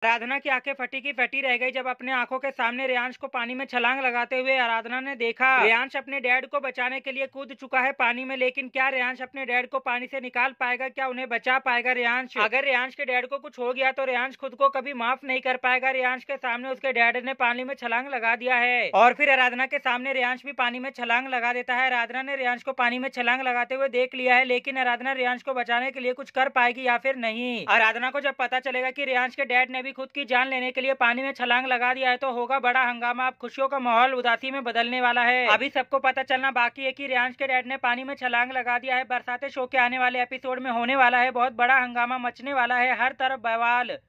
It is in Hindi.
आराधना की आंखें फटी की फटी रह गई जब अपने आंखों के सामने रियांश को पानी में छलांग लगाते हुए आराधना ने देखा रियांश अपने डैड को बचाने के लिए कूद चुका है पानी में लेकिन क्या रियांश अपने डैड को पानी से निकाल पाएगा क्या उन्हें बचा पाएगा रियांश अगर रियांश के डैड को कुछ हो गया तो रियांश खुद को कभी माफ नहीं कर पाएगा रियांश के सामने उसके डैड ने पानी में छलांग लगा दिया है और फिर आराधना के सामने रियांश भी पानी में छलांग लगा देता है आराधना ने रियांश को पानी में छलांग लगाते हुए देख लिया है लेकिन आराधना रियांश को बचाने के लिए कुछ कर पाएगी या फिर नहीं आराधना को जब पता चलेगा की रियांश के डैड ने भी भी खुद की जान लेने के लिए पानी में छलांग लगा दिया है तो होगा बड़ा हंगामा अब खुशियों का माहौल उदासी में बदलने वाला है अभी सबको पता चलना बाकी है कि रियांश के डैड ने पानी में छलांग लगा दिया है बरसाते शो के आने वाले एपिसोड में होने वाला है बहुत बड़ा हंगामा मचने वाला है हर तरफ बवाल